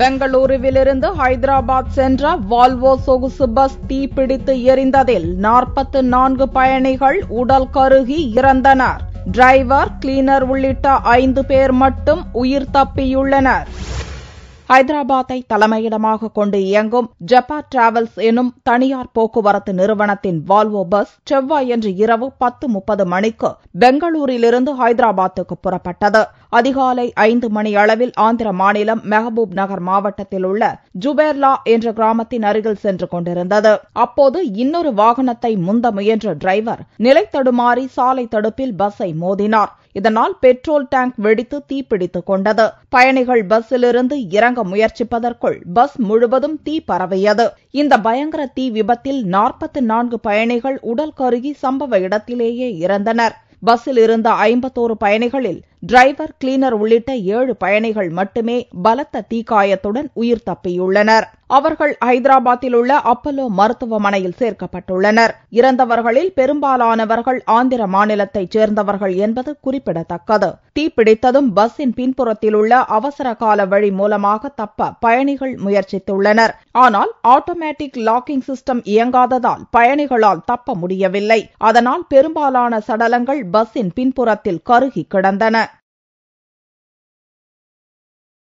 பெங்களூருவிலிருந்து ஹைதராபாத் சென்ற வால்வோ சொகுசு பஸ் தீப்பிடித்து எரிந்ததில் நாற்பத்து நான்கு பயணிகள் உடல் கருகி இறந்தனர் டிரைவர் கிளீனர் உள்ளிட்ட ஐந்து பேர் மட்டும் உயிர் தப்பியுள்ளனர் ஹைதராபாத்தை தலைமையிடமாக கொண்டு இயங்கும் ஜப்பா டிராவல்ஸ் எனும் தனியார் போக்குவரத்து நிறுவனத்தின் வால்வோ பஸ் செவ்வாயன்று இரவு பத்து முப்பது மணிக்கு பெங்களூரிலிருந்து ஹைதராபாத்துக்கு புறப்பட்டது அதிகாலை ஐந்து மணி அளவில் ஆந்திர மாநிலம் மெஹபூப் நகர் மாவட்டத்தில் உள்ள ஜுபேர்லா என்ற கிராமத்தின் அருகில் சென்று கொண்டிருந்தது அப்போது இன்னொரு வாகனத்தை முந்த முயன்ற டிரைவர் நிலை தடுமாறி சாலை தடுப்பில் பஸ்ஸை மோதினார் இதனால் பெட்ரோல் டேங்க் வெடித்து தீப்பிடித்துக் கொண்டது பயணிகள் பஸ்ஸிலிருந்து இறங்க முயற்சிப்பதற்குள் பஸ் முழுவதும் தீ பரவியது இந்த பயங்கர தீ விபத்தில் நாற்பத்தி நான்கு பயணிகள் உடல் கருகி சம்பவ இடத்திலேயே இறந்தனர் பஸ்ஸில் இருந்த ஐம்பத்தோரு பயணிகளில் டிரைவர் கிளீனர் உள்ளிட்ட ஏழு பயணிகள் மட்டுமே பலத்த தீக்காயத்துடன் உயிர் தப்பியுள்ளனர் அவர்கள் ஐதராபாத்தில் உள்ள அப்பல்லோ மருத்துவமனையில் சேர்க்கப்பட்டுள்ளனர் இறந்தவர்களில் பெரும்பாலானவர்கள் ஆந்திர மாநிலத்தைச் சேர்ந்தவர்கள் என்பது குறிப்பிடத்தக்கது தீப்பிடித்ததும் பஸ்ஸின் பின்புறத்தில் உள்ள அவசர கால வழி மூலமாக தப்ப பயணிகள் முயற்சித்துள்ளனர் ஆனால் ஆட்டோமேட்டிக் லாக்கிங் சிஸ்டம் இயங்காததால் பயணிகளால் தப்ப முடியவில்லை அதனால் பெரும்பாலான சடலங்கள் பஸ்ஸின் பின்புறத்தில் கருகி கிடந்தன